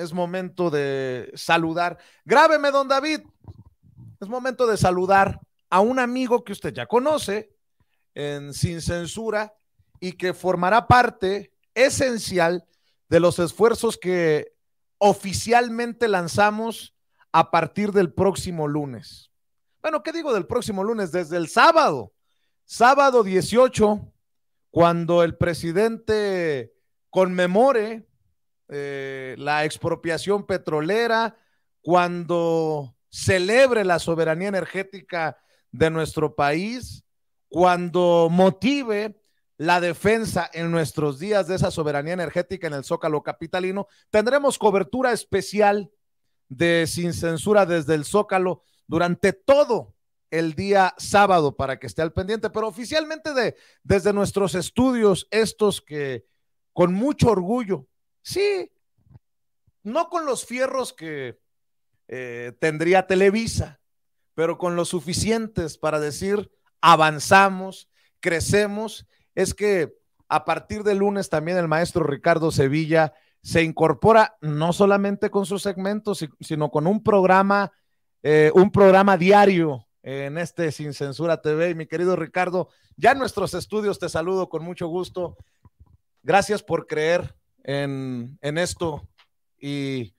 es momento de saludar. Grábeme, don David. Es momento de saludar a un amigo que usted ya conoce en Sin Censura y que formará parte esencial de los esfuerzos que oficialmente lanzamos a partir del próximo lunes. Bueno, ¿qué digo del próximo lunes? Desde el sábado, sábado 18, cuando el presidente conmemore eh, la expropiación petrolera, cuando celebre la soberanía energética de nuestro país, cuando motive la defensa en nuestros días de esa soberanía energética en el Zócalo Capitalino, tendremos cobertura especial de Sin Censura desde el Zócalo durante todo el día sábado para que esté al pendiente, pero oficialmente de, desde nuestros estudios, estos que con mucho orgullo Sí, no con los fierros que eh, tendría Televisa, pero con los suficientes para decir avanzamos, crecemos. Es que a partir de lunes también el maestro Ricardo Sevilla se incorpora no solamente con sus segmentos, sino con un programa, eh, un programa diario en este Sin Censura TV. Y mi querido Ricardo, ya en nuestros estudios te saludo con mucho gusto. Gracias por creer en, esto y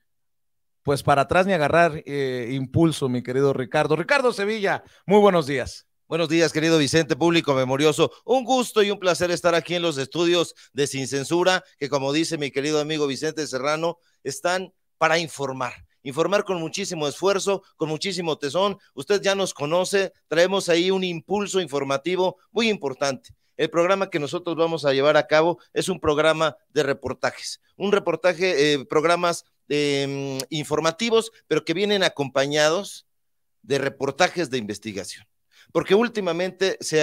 pues para atrás ni agarrar eh, impulso, mi querido Ricardo. Ricardo Sevilla, muy buenos días. Buenos días, querido Vicente, público memorioso. Un gusto y un placer estar aquí en los estudios de Sin Censura, que como dice mi querido amigo Vicente Serrano, están para informar informar con muchísimo esfuerzo, con muchísimo tesón. Usted ya nos conoce, traemos ahí un impulso informativo muy importante. El programa que nosotros vamos a llevar a cabo es un programa de reportajes, un reportaje, eh, programas em, informativos, pero que vienen acompañados de reportajes de investigación porque últimamente se,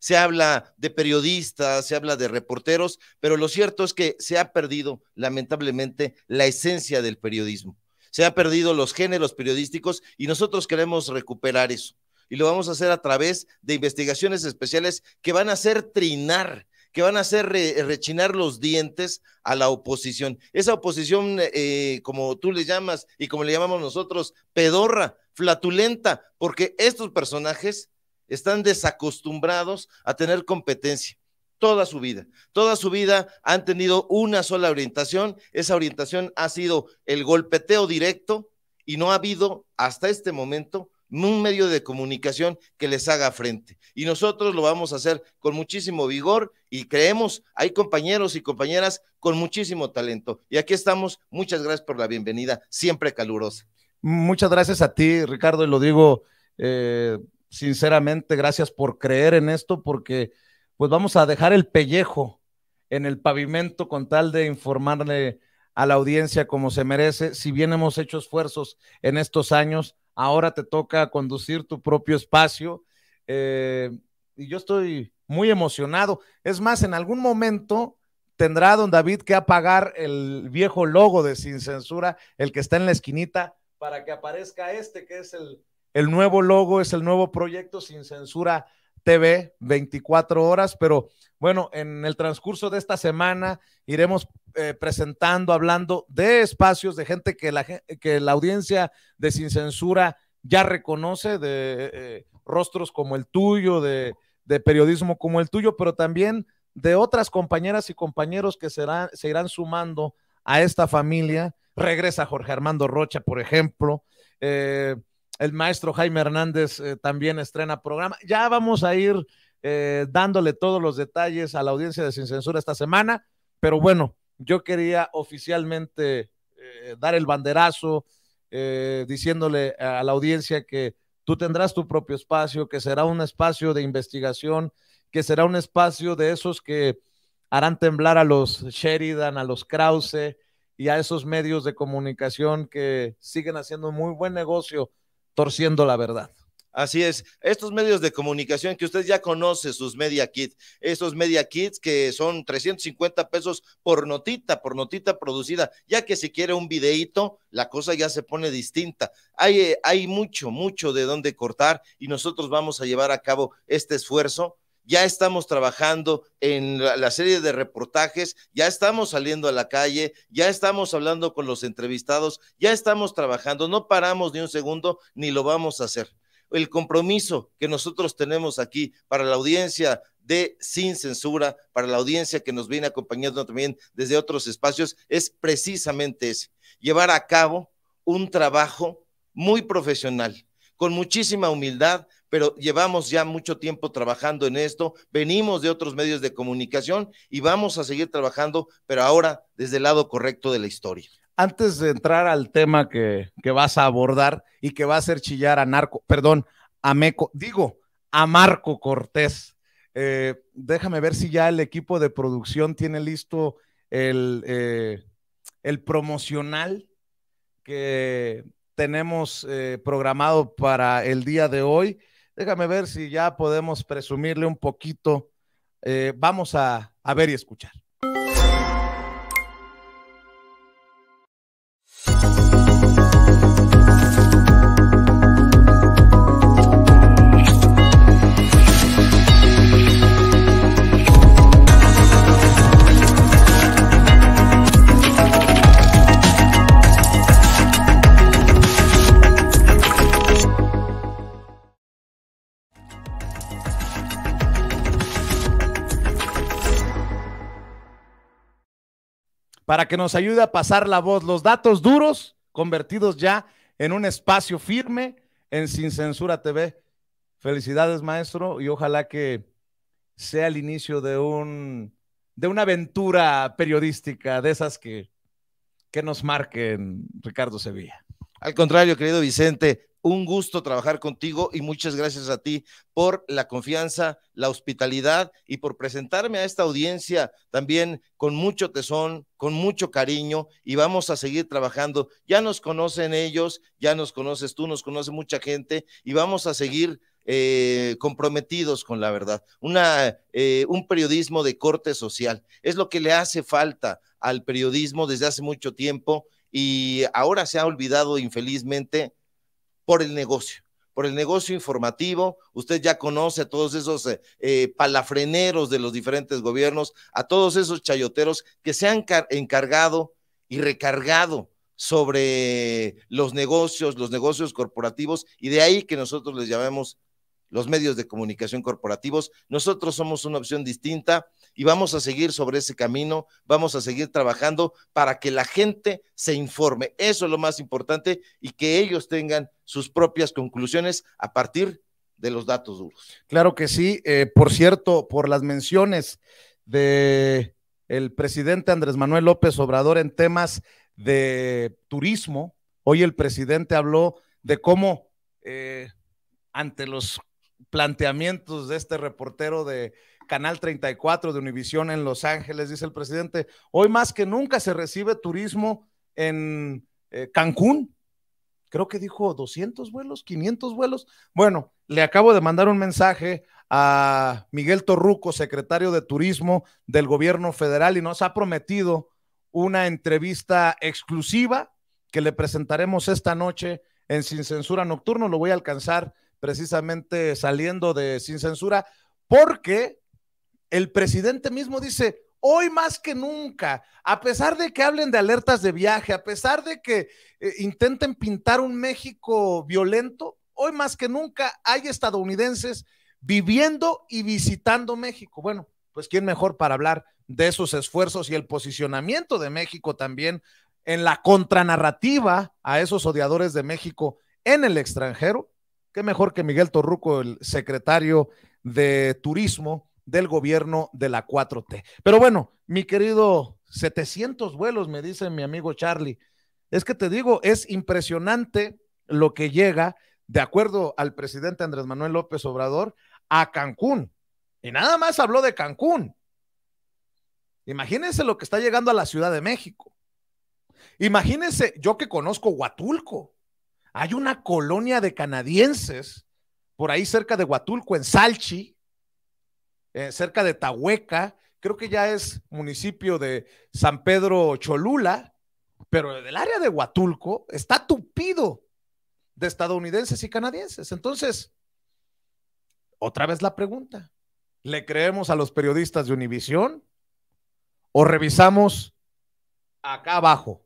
se, habla de periodistas, se habla de reporteros, pero lo cierto es que se ha perdido lamentablemente la esencia del periodismo. Se ha perdido los géneros periodísticos y nosotros queremos recuperar eso y lo vamos a hacer a través de investigaciones especiales que van a hacer trinar que van a hacer rechinar los dientes a la oposición. Esa oposición, eh, como tú le llamas y como le llamamos nosotros, pedorra, flatulenta, porque estos personajes están desacostumbrados a tener competencia toda su vida. Toda su vida han tenido una sola orientación. Esa orientación ha sido el golpeteo directo y no ha habido hasta este momento un medio de comunicación que les haga frente. Y nosotros lo vamos a hacer con muchísimo vigor y creemos, hay compañeros y compañeras con muchísimo talento. Y aquí estamos. Muchas gracias por la bienvenida, siempre calurosa. Muchas gracias a ti, Ricardo, y lo digo eh, sinceramente, gracias por creer en esto, porque pues vamos a dejar el pellejo en el pavimento con tal de informarle a la audiencia como se merece. Si bien hemos hecho esfuerzos en estos años, ahora te toca conducir tu propio espacio. Eh, y yo estoy muy emocionado. Es más, en algún momento tendrá don David que apagar el viejo logo de Sin Censura, el que está en la esquinita, para que aparezca este, que es el, el nuevo logo, es el nuevo proyecto Sin Censura TV 24 horas, pero bueno, en el transcurso de esta semana iremos eh, presentando, hablando de espacios, de gente que la, que la audiencia de Sin Censura ya reconoce, de eh, rostros como el tuyo, de, de, periodismo como el tuyo, pero también de otras compañeras y compañeros que serán, se irán sumando a esta familia. Regresa Jorge Armando Rocha, por ejemplo. Eh, el maestro Jaime Hernández eh, también estrena programa. Ya vamos a ir eh, dándole todos los detalles a la audiencia de Sin Censura esta semana, pero bueno, yo quería oficialmente eh, dar el banderazo diciéndole a la audiencia que tú tendrás tu propio espacio, que será un espacio de investigación, que será un espacio de esos que harán temblar a los Sheridan, a los Krause y a esos medios de comunicación que siguen haciendo muy buen negocio torciendo la verdad. Así es, estos medios de comunicación que usted ya conoce, sus media kits, esos media kits que son 350 pesos por notita, por notita producida, ya que si quiere un videíto, la cosa ya se pone distinta. Hay, eh, hay mucho, mucho de dónde cortar y nosotros vamos a llevar a cabo este esfuerzo ya estamos trabajando en la, serie de reportajes, ya estamos saliendo a la calle, ya estamos hablando con los entrevistados, ya estamos trabajando, no paramos ni un segundo ni lo vamos a hacer. El compromiso que nosotros tenemos aquí para la audiencia de Sin Censura, para la audiencia que nos viene acompañando también desde otros espacios, es precisamente ese, llevar a cabo un trabajo muy profesional, con muchísima humildad, pero llevamos ya mucho tiempo trabajando en esto, venimos de otros medios de comunicación y vamos a seguir trabajando, pero ahora desde el lado correcto de la historia. Antes de entrar al tema que, que vas a abordar y que va a hacer chillar a Narco, perdón, a Meco, digo, a Marco Cortés, eh, déjame ver si ya el equipo de producción tiene listo el, eh, promocional que tenemos eh, programado para el día de hoy. Déjame ver si ya podemos presumirle un poquito. Eh, vamos a ver y escuchar. para que nos ayude a pasar la voz. Los datos duros convertidos ya en un espacio firme en Sin Censura TV. Felicidades, maestro, y ojalá que sea el inicio de un de una aventura periodística de esas que, que nos marquen Ricardo Sevilla. Al contrario, querido Vicente, un gusto trabajar contigo y muchas gracias a ti por la confianza, la hospitalidad y por presentarme a esta audiencia también con mucho tesón, con mucho cariño y vamos a seguir trabajando. Ya nos conocen ellos, ya nos conoces tú, nos conoce mucha gente y vamos a seguir eh, comprometidos con la verdad, eh, un periodismo de corte social. Es lo que le hace falta al periodismo desde hace mucho tiempo y ahora se ha olvidado infelizmente por el negocio, por el negocio informativo. Usted ya conoce a todos esos eh, eh, palafreneros de los diferentes gobiernos, a todos esos chayoteros que se han encargado y recargado sobre los negocios, los negocios corporativos, y de ahí que nosotros les llamemos los medios de comunicación corporativos. Nosotros somos una opción distinta y vamos a seguir sobre ese camino, vamos a seguir trabajando para que la gente se informe. Eso es lo más importante y que ellos tengan sus propias conclusiones a partir de los datos duros. Claro que sí. Eh, por cierto, por las menciones de el presidente Andrés Manuel López Obrador en temas de turismo, hoy el presidente habló de cómo eh, ante los planteamientos de este reportero de Canal 34 de Univisión en Los Ángeles, dice el presidente. Hoy más que nunca se recibe turismo en eh, Cancún. Creo que dijo 200 vuelos, 500 vuelos. Bueno, le acabo de mandar un mensaje a Miguel Torruco, secretario de Turismo del gobierno federal, y nos ha prometido una entrevista exclusiva que le presentaremos esta noche en Sin Censura Nocturno. Lo voy a alcanzar precisamente saliendo de Sin Censura, porque el presidente mismo dice, hoy más que nunca, a pesar de que hablen de alertas de viaje, a pesar de que eh, intenten pintar un México violento, hoy más que nunca hay estadounidenses viviendo y visitando México. Bueno, pues quién mejor para hablar de esos esfuerzos y el posicionamiento de México también en la contranarrativa a esos odiadores de México en el extranjero qué mejor que Miguel Torruco, el secretario de Turismo del gobierno de la 4T. Pero bueno, mi querido, 700 vuelos, me dice mi amigo Charlie. Es que te digo, es impresionante lo que llega, de acuerdo al presidente Andrés Manuel López Obrador, a Cancún. Y nada más habló de Cancún. Imagínense lo que está llegando a la Ciudad de México. Imagínense, yo que conozco Huatulco, hay una colonia de canadienses por ahí cerca de Huatulco, en Salchi, eh, cerca de Tahueca, creo que ya es municipio de San Pedro Cholula, pero el área de Huatulco está tupido de estadounidenses y canadienses. Entonces, otra vez la pregunta, ¿le creemos a los periodistas de Univisión o revisamos acá abajo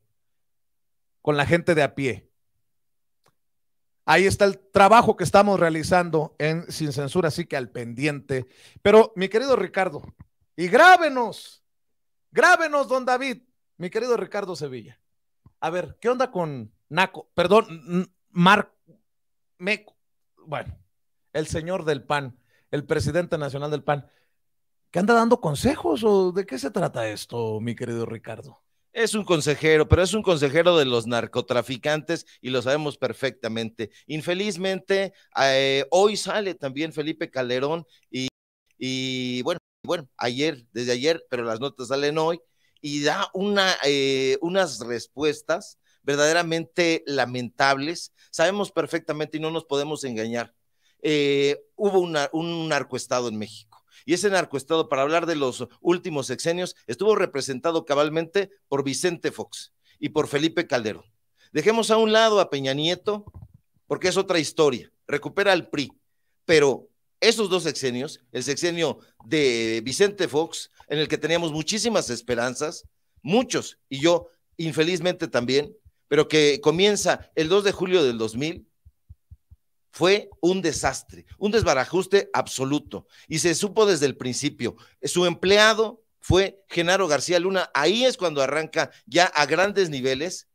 con la gente de a pie? Ahí está el trabajo que estamos realizando en Sin Censura, así que al pendiente. Pero mi querido Ricardo, y grábenos, grábenos, don David, mi querido Ricardo Sevilla. A ver, ¿qué onda con Naco? Perdón, Marco, bueno, el señor del PAN, el presidente nacional del PAN, que anda dando consejos o de qué se trata esto, mi querido Ricardo? Es un consejero, pero es un consejero de los narcotraficantes y lo sabemos perfectamente. Infelizmente, eh, hoy sale también Felipe Calderón y, bueno, bueno, ayer, desde ayer, pero las notas salen hoy y da eh, unas respuestas verdaderamente lamentables. Sabemos perfectamente y no nos podemos engañar. Eh, hubo un narcoestado en México y ese narcoestado, para hablar de los últimos sexenios, estuvo representado cabalmente por Vicente Fox y por Felipe Calderón. Dejemos a un lado a Peña Nieto, porque es otra historia. Recupera al PRI, pero esos dos sexenios, el sexenio de Vicente Fox, en el que teníamos muchísimas esperanzas, muchos, y yo infelizmente también, pero que comienza el 2 de julio del 2000 fue un desastre, un desbarajuste absoluto. Y se supo desde el principio. Su empleado fue Genaro García Luna. Ahí es cuando arranca ya a grandes niveles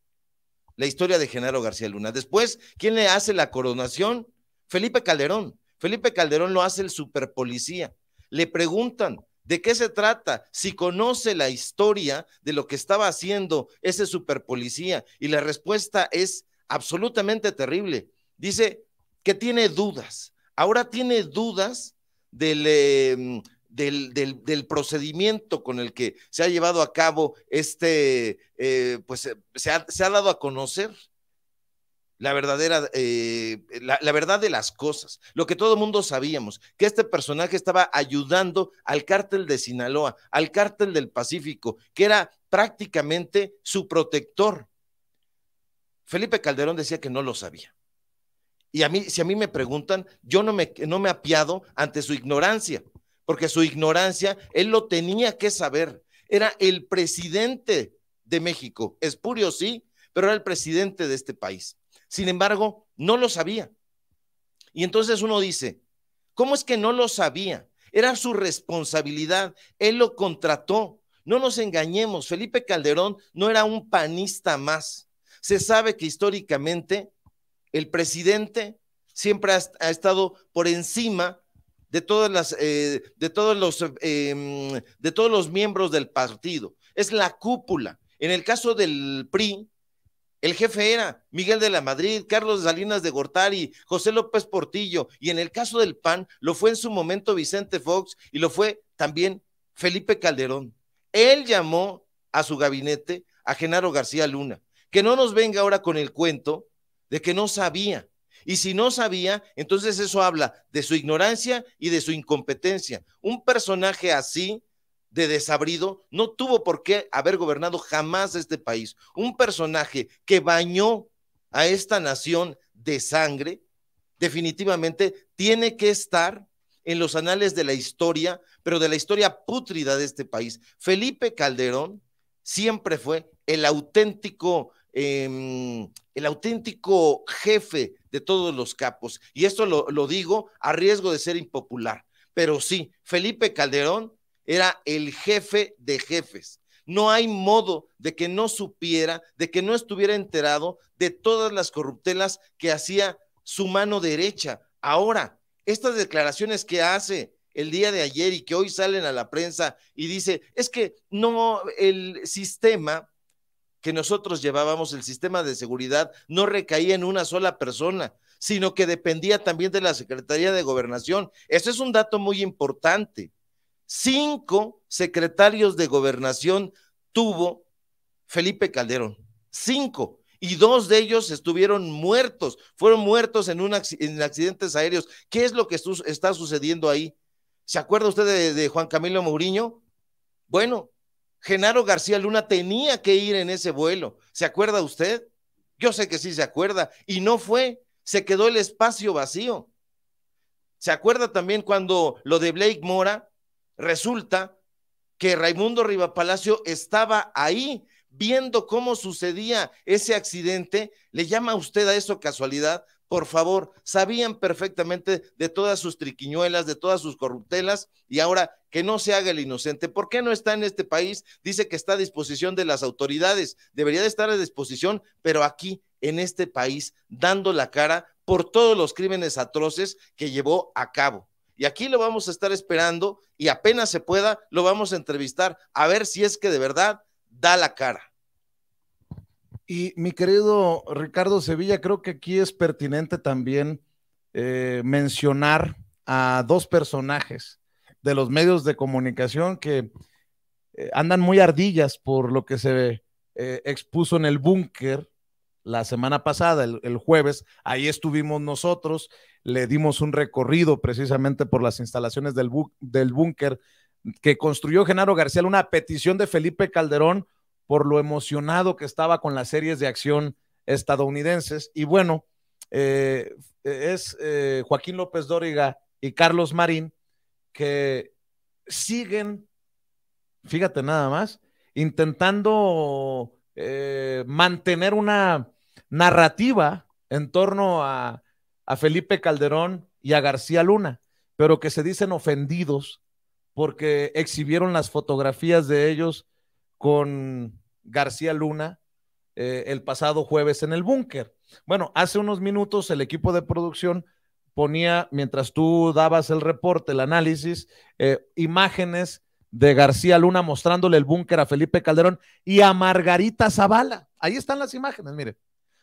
la historia de Genaro García Luna. Después, ¿quién le hace la coronación? Felipe Calderón. Felipe Calderón lo hace el superpolicía. Le preguntan, ¿De qué se trata? Si conoce la historia de lo que estaba haciendo ese superpolicía y la respuesta es absolutamente terrible. Dice que tiene dudas. Ahora tiene dudas em, del, del, procedimiento con el que se ha llevado a cabo este, eh, pues eh, se ha, dado a conocer la verdadera, eh, la, la, verdad de las cosas, lo que todo el mundo sabíamos, que este personaje estaba ayudando al cártel de Sinaloa, al cártel del Pacífico, que era prácticamente su protector. Felipe Calderón decía que no lo sabía. Y a mí, si a mí me preguntan, yo no me, no me apiado ante su ignorancia, porque su ignorancia, él lo tenía que saber. Era el presidente de México, espurio sí, pero era el presidente de este país. Sin embargo, no lo sabía. Y entonces uno dice, ¿cómo es que no lo sabía? Era su responsabilidad, él lo contrató. No nos engañemos, Felipe Calderón no era un panista más. Se sabe que históricamente el presidente siempre ha, estado por encima de todas las, eh, de todos los, em, de todos los miembros del partido. Es la cúpula. En el caso del PRI, el jefe era Miguel de la Madrid, Carlos Salinas de Gortari, José López Portillo, y en el caso del PAN lo fue en su momento Vicente Fox y lo fue también Felipe Calderón. Él llamó a su gabinete a Genaro García Luna. Que no nos venga ahora con el cuento de que no sabía. Y si no sabía, entonces eso habla de su ignorancia y de su incompetencia. Un personaje así de desabrido no tuvo por qué haber gobernado jamás este país. Un personaje que bañó a esta nación de sangre, definitivamente tiene que estar en los anales de la historia, pero de la historia pútrida de este país. Felipe Calderón siempre fue el auténtico Em, el auténtico jefe de todos los capos. Y esto lo, lo digo a riesgo de ser impopular, pero sí, Felipe Calderón era el jefe de jefes. No hay modo de que no supiera, de que no estuviera enterado de todas las corruptelas que hacía su mano derecha. Ahora, estas declaraciones que hace el día de ayer y que hoy salen a la prensa y dice, es que no, el sistema que nosotros llevábamos, el sistema de seguridad no recaía en una sola persona, sino que dependía también de la Secretaría de Gobernación. Eso es un dato muy importante. Cinco secretarios de gobernación tuvo Felipe Calderón. Cinco y dos de ellos estuvieron muertos, fueron muertos en, un, en accidentes aéreos. ¿Qué es lo que está sucediendo ahí? ¿Se acuerda usted de, de Juan Camilo Mourinho? Bueno, Genaro García Luna tenía que ir en ese vuelo. ¿Se acuerda usted? Yo sé que sí se acuerda. Y no fue. Se quedó el espacio vacío. ¿Se acuerda también cuando lo de Blake Mora resulta que Raimundo Palacio estaba ahí viendo cómo sucedía ese accidente? ¿Le llama usted a eso casualidad? Por favor, sabían perfectamente de todas sus triquiñuelas, de todas sus corruptelas, y ahora que no se haga el inocente. ¿Por qué no está en este país? Dice que está a disposición de las autoridades. Debería de estar a disposición, pero aquí, en este país, dando la cara por todos los crímenes atroces que llevó a cabo. Y aquí lo vamos a estar esperando y apenas se pueda, lo vamos a entrevistar a ver si es que de verdad da la cara. Y mi querido Ricardo Sevilla, creo que aquí es pertinente también eh, mencionar a dos personajes de los medios de comunicación que eh, andan muy ardillas por lo que se eh, expuso en el búnker la semana pasada, el, jueves. Ahí estuvimos nosotros, le dimos un recorrido precisamente por las instalaciones del búnker que construyó Genaro García, una petición de Felipe Calderón por lo emocionado que estaba con las series de acción estadounidenses. Y bueno, eh, es eh, Joaquín López Dóriga y Carlos Marín que siguen, fíjate nada más, intentando eh, mantener una narrativa en torno a Felipe Calderón y a García Luna, pero que se dicen ofendidos porque exhibieron las fotografías de ellos con García Luna eh, el pasado jueves en el búnker. Bueno, hace unos minutos el equipo de producción ponía, mientras tú dabas el reporte, el análisis, eh, imágenes de García Luna mostrándole el búnker a Felipe Calderón y a Margarita Zavala. Ahí están las imágenes, mire.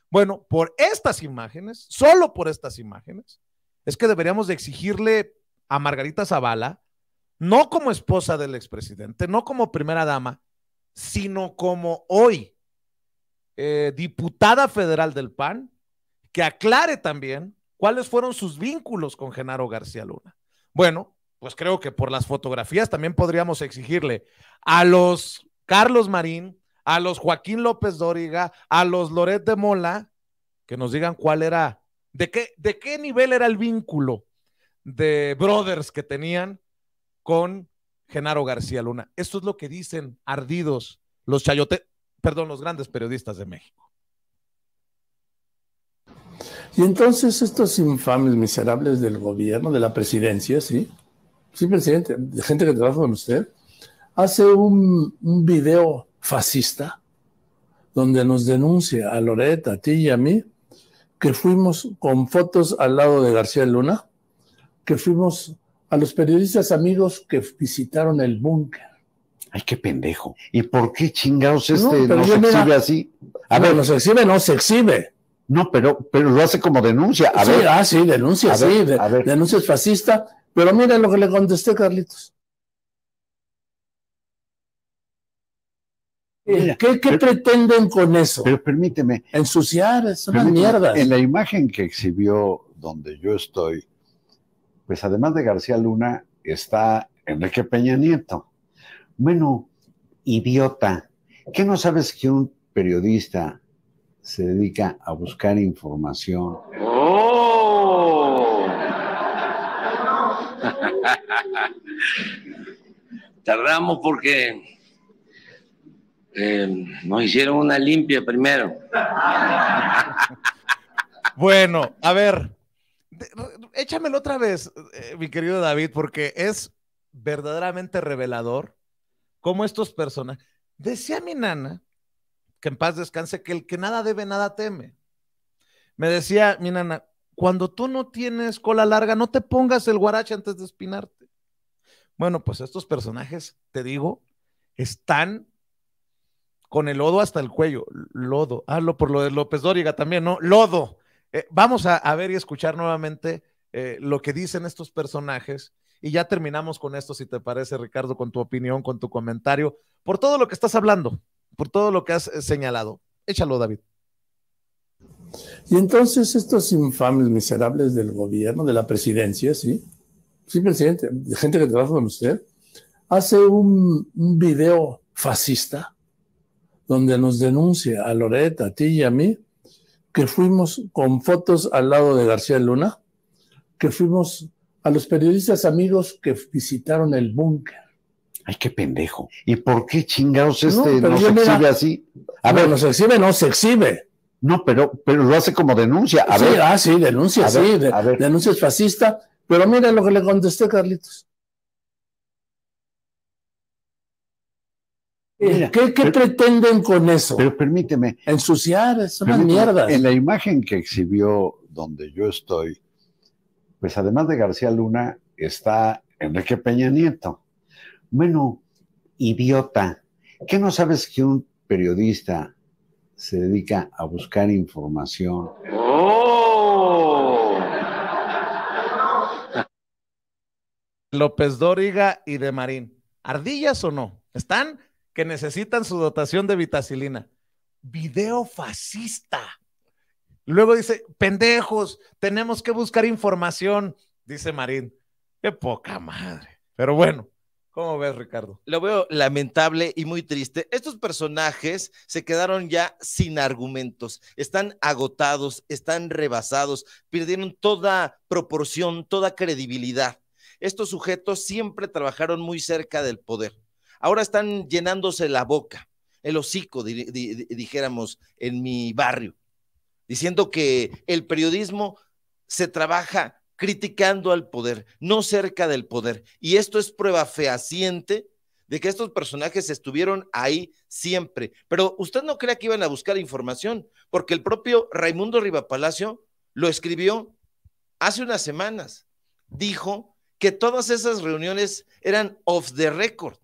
Bueno, por estas imágenes, solo por estas imágenes, es que deberíamos de exigirle a Margarita Zavala, no como esposa del expresidente, no como primera dama, sino como hoy, eh, diputada federal del PAN, que aclare también cuáles fueron sus vínculos con Genaro García Luna. Bueno, pues creo que por las fotografías también podríamos exigirle a los Carlos Marín, a los Joaquín López Dóriga, a los Loret de Mola, que nos digan cuál era, de qué, de qué nivel era el vínculo de brothers que tenían con Genaro García Luna. Esto es lo que dicen ardidos los chayote, perdón, los grandes periodistas de México. Y entonces estos infames miserables del gobierno, de la presidencia, ¿sí? Sí, presidente, de gente que trabaja con usted, hace un, un video fascista donde nos denuncia a Loretta, a ti y a mí, que fuimos con fotos al lado de García Luna, que fuimos a los periodistas amigos que visitaron el búnker. Ay, qué pendejo. ¿Y por qué chingados este no, se exhibe así? A ver, no se exhibe, no se exhibe. No, pero, pero lo hace como denuncia. A ver. ah, sí, denuncia, sí, denuncia es fascista. Pero mira lo que le contesté, Carlitos. ¿Qué, pretenden con eso? Pero permíteme. Ensuciar, es una mierda. En la imagen que exhibió donde yo estoy, pues además de García Luna está Enrique Peña Nieto. Bueno, idiota, ¿qué no sabes que un periodista se dedica a buscar información? ¡Oh! Tardamos porque eh, nos hicieron una limpia primero. bueno, a ver, échamelo otra vez, eh, mi querido David, porque es verdaderamente revelador cómo estos personajes. Decía mi nana, que en paz descanse, que el que nada debe, nada teme. Me decía mi nana, cuando tú no tienes cola larga, no te pongas el guarache antes de espinarte. Bueno, pues estos personajes, te digo, están con el lodo hasta el cuello. Lodo, hablo ah, por lo de López Dóriga también, ¿no? Lodo. Eh, vamos a ver y escuchar nuevamente eh, lo que dicen estos personajes. Y ya terminamos con esto, si te parece, Ricardo, con tu opinión, con tu comentario, por todo lo que estás hablando, por todo lo que has eh, señalado. Échalo, David. Y entonces estos infames miserables del gobierno, de la presidencia, ¿sí? Sí, presidente, gente que trabaja con usted, hace un, un video fascista donde nos denuncia a Loretta, a ti y a mí que fuimos con fotos al lado de García Luna que fuimos a los periodistas amigos que visitaron el búnker. Ay, qué pendejo. ¿Y por qué chingados este no, se exhibe así? A ver, no se exhibe, no se exhibe. No, pero, pero lo hace como denuncia. A ver. Ah, sí, denuncia, sí. Denuncia es fascista. Pero mira lo que le contesté, Carlitos. ¿Qué, pretenden con eso? Pero permíteme. Ensuciar, es una mierda. En la imagen que exhibió donde yo estoy, pues además de García Luna, está Enrique Peña Nieto. Bueno, idiota, ¿qué no sabes que un periodista se dedica a buscar información? ¡Oh! López Dóriga y de Marín. ¿Ardillas o no? Están que necesitan su dotación de vitacilina. Video fascista. Luego dice, pendejos, tenemos que buscar información, dice Marín. Qué poca madre. Pero bueno, ¿Cómo ves, Ricardo? Lo veo lamentable y muy triste. Estos personajes se quedaron ya sin argumentos, están agotados, están rebasados, perdieron toda proporción, toda credibilidad. Estos sujetos siempre trabajaron muy cerca del poder. Ahora están llenándose la boca, el hocico, dijéramos, en mi barrio diciendo que el periodismo se trabaja criticando al poder, no cerca del poder. Y esto es prueba fehaciente de que estos personajes estuvieron ahí siempre. Pero usted no crea que iban a buscar información, porque el propio Raimundo Rivapalacio lo escribió hace unas semanas. Dijo que todas esas reuniones eran off the record.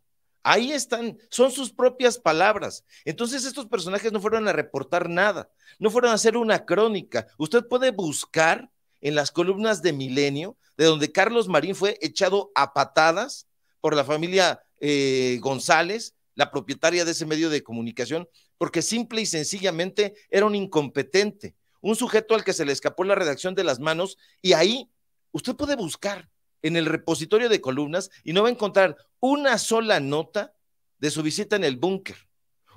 Ahí están, son sus propias palabras. Entonces estos personajes no fueron a reportar nada, no fueron a hacer una crónica. Usted puede buscar en las columnas de Milenio, de donde Carlos Marín fue echado a patadas por la familia eh, González, la propietaria de ese medio de comunicación, porque simple y sencillamente era un incompetente, un sujeto al que se le escapó la redacción de las manos y ahí usted puede buscar en el repositorio de columnas y no va a encontrar una sola nota de su visita en el búnker,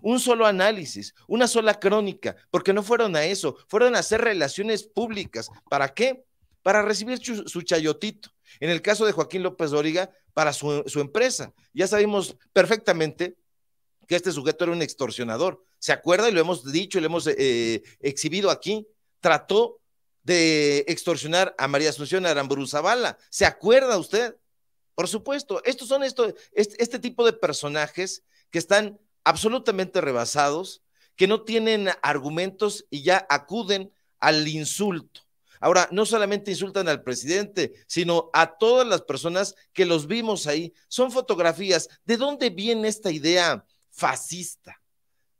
un solo análisis, una sola crónica, porque no fueron a eso, fueron a hacer relaciones públicas. ¿Para qué? Para recibir su, chayotito. En el caso de Joaquín López Dóriga, para su, empresa. Ya sabemos perfectamente que este sujeto era un extorsionador. ¿Se acuerda? Y lo hemos dicho, y lo hemos eh, exhibido aquí. Trató de extorsionar a María Asunción Aramburu Zavala. ¿Se acuerda usted? Por supuesto, estos son este tipo de personajes que están absolutamente rebasados, que no tienen argumentos y ya acuden al insulto. Ahora, no solamente insultan al presidente, sino a todas las personas que los vimos ahí. Son fotografías. ¿De dónde viene esta idea fascista?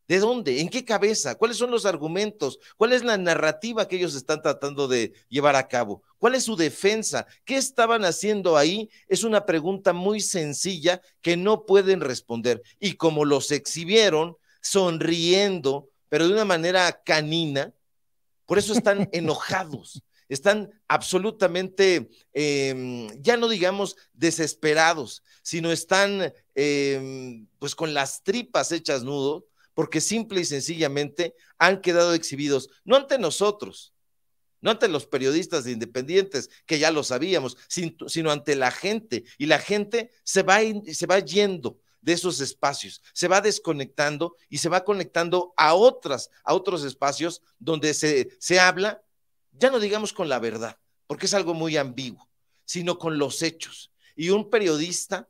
¿De dónde? ¿En qué cabeza? ¿Cuáles son los argumentos? ¿Cuál es la narrativa que ellos están tratando de llevar a cabo? ¿Cuál es su defensa? ¿Qué estaban haciendo ahí? Es una pregunta muy sencilla que no pueden responder. Y como los exhibieron sonriendo, pero de una manera canina, por eso están enojados, están absolutamente, em, ya no digamos desesperados, sino están em, pues con las tripas hechas nudo porque simple y sencillamente han quedado exhibidos, no ante nosotros, no ante los periodistas independientes, que ya lo sabíamos, sino ante la gente. Y la gente se va, se va yendo de esos espacios, se va desconectando y se va conectando a otras, a otros espacios donde se, se habla, ya no digamos con la verdad, porque es algo muy ambiguo, sino con los hechos. Y un periodista,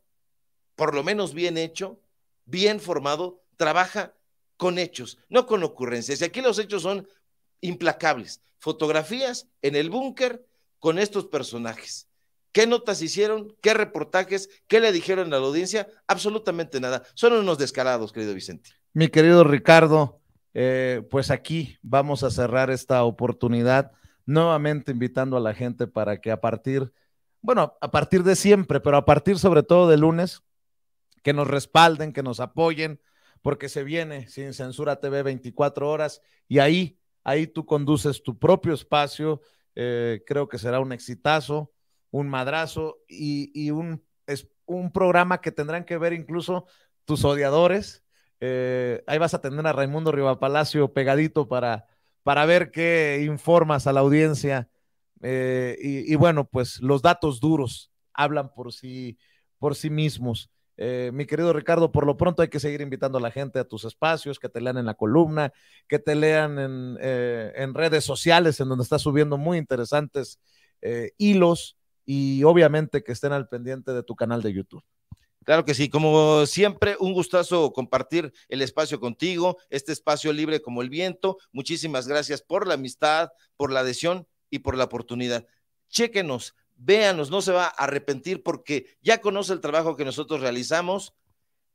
por lo menos bien hecho, bien formado, trabaja con hechos, no con ocurrencias. Y aquí los hechos son implacables. Fotografías en el búnker con estos personajes. ¿Qué notas hicieron? ¿Qué reportajes? ¿Qué le dijeron a la audiencia? Absolutamente nada. Son unos descarados, querido Vicente. Mi querido Ricardo, eh, pues aquí vamos a cerrar esta oportunidad, nuevamente invitando a la gente para que a partir, bueno, a partir de siempre, pero a partir sobre todo de lunes, que nos respalden, que nos apoyen, porque se viene Sin Censura TV 24 horas y ahí, ahí tú conduces tu propio espacio. Eh, creo que será un exitazo, un madrazo y, un, es un programa que tendrán que ver incluso tus odiadores. Eh, ahí vas a tener a Raimundo Palacio pegadito para, para ver qué informas a la audiencia. Eh, y, y, bueno, pues los datos duros hablan por sí, por sí mismos. Eh, mi querido Ricardo, por lo pronto hay que seguir invitando a la gente a tus espacios, que te lean en la columna, que te lean en, eh, redes sociales, en donde estás subiendo muy interesantes eh, hilos y obviamente que estén al pendiente de tu canal de YouTube. Claro que sí, como siempre, un gustazo compartir el espacio contigo, este espacio libre como el viento. Muchísimas gracias por la amistad, por la adhesión y por la oportunidad. Chéquenos, véanos, no se va a arrepentir porque ya conoce el trabajo que nosotros realizamos.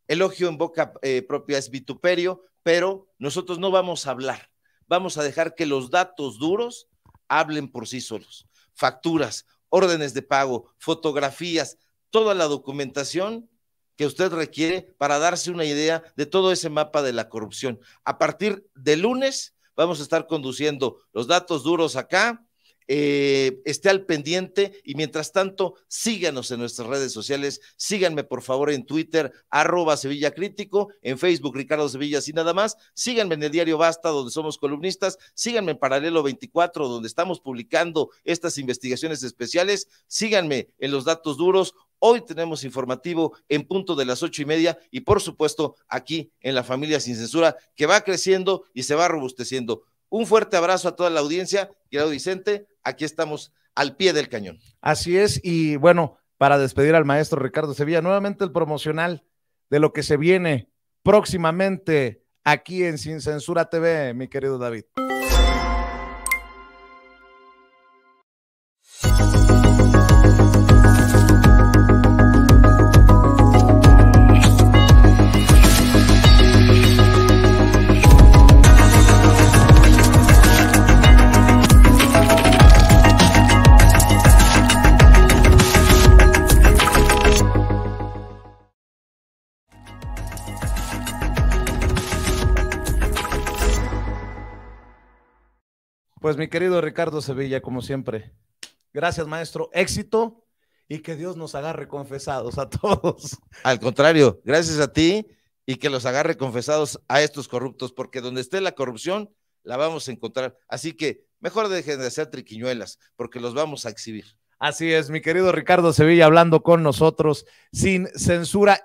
Elogio en boca eh, propia es vituperio, pero nosotros no vamos a hablar, vamos a dejar que los datos duros hablen por sí solos. Facturas, órdenes de pago, fotografías, toda la documentación que usted requiere para darse una idea de todo ese mapa de la corrupción. A partir de lunes vamos a estar conduciendo los datos duros acá, eh, esté al pendiente y mientras tanto síganos en nuestras redes sociales, síganme por favor en Twitter, arroba Sevilla Crítico, en Facebook Ricardo Sevilla y nada más, síganme en el diario Basta donde somos columnistas, síganme en Paralelo 24 donde estamos publicando estas investigaciones especiales, síganme en los datos duros. Hoy tenemos informativo en punto de las ocho y media y por supuesto aquí en la familia sin censura que va creciendo y se va robusteciendo. Un fuerte abrazo a toda la audiencia. Querido Vicente, aquí estamos al pie del cañón. Así es, y bueno, para despedir al maestro Ricardo Sevilla, nuevamente el promocional de lo que se viene próximamente aquí en Sin Censura TV, mi querido David. mi querido Ricardo Sevilla, como siempre. Gracias, maestro. Éxito y que Dios nos agarre confesados a todos. Al contrario, gracias a ti y que los agarre confesados a estos corruptos, porque donde esté la corrupción, la vamos a encontrar. Así que mejor dejen de hacer triquiñuelas, porque los vamos a exhibir. Así es, mi querido Ricardo Sevilla hablando con nosotros sin censura.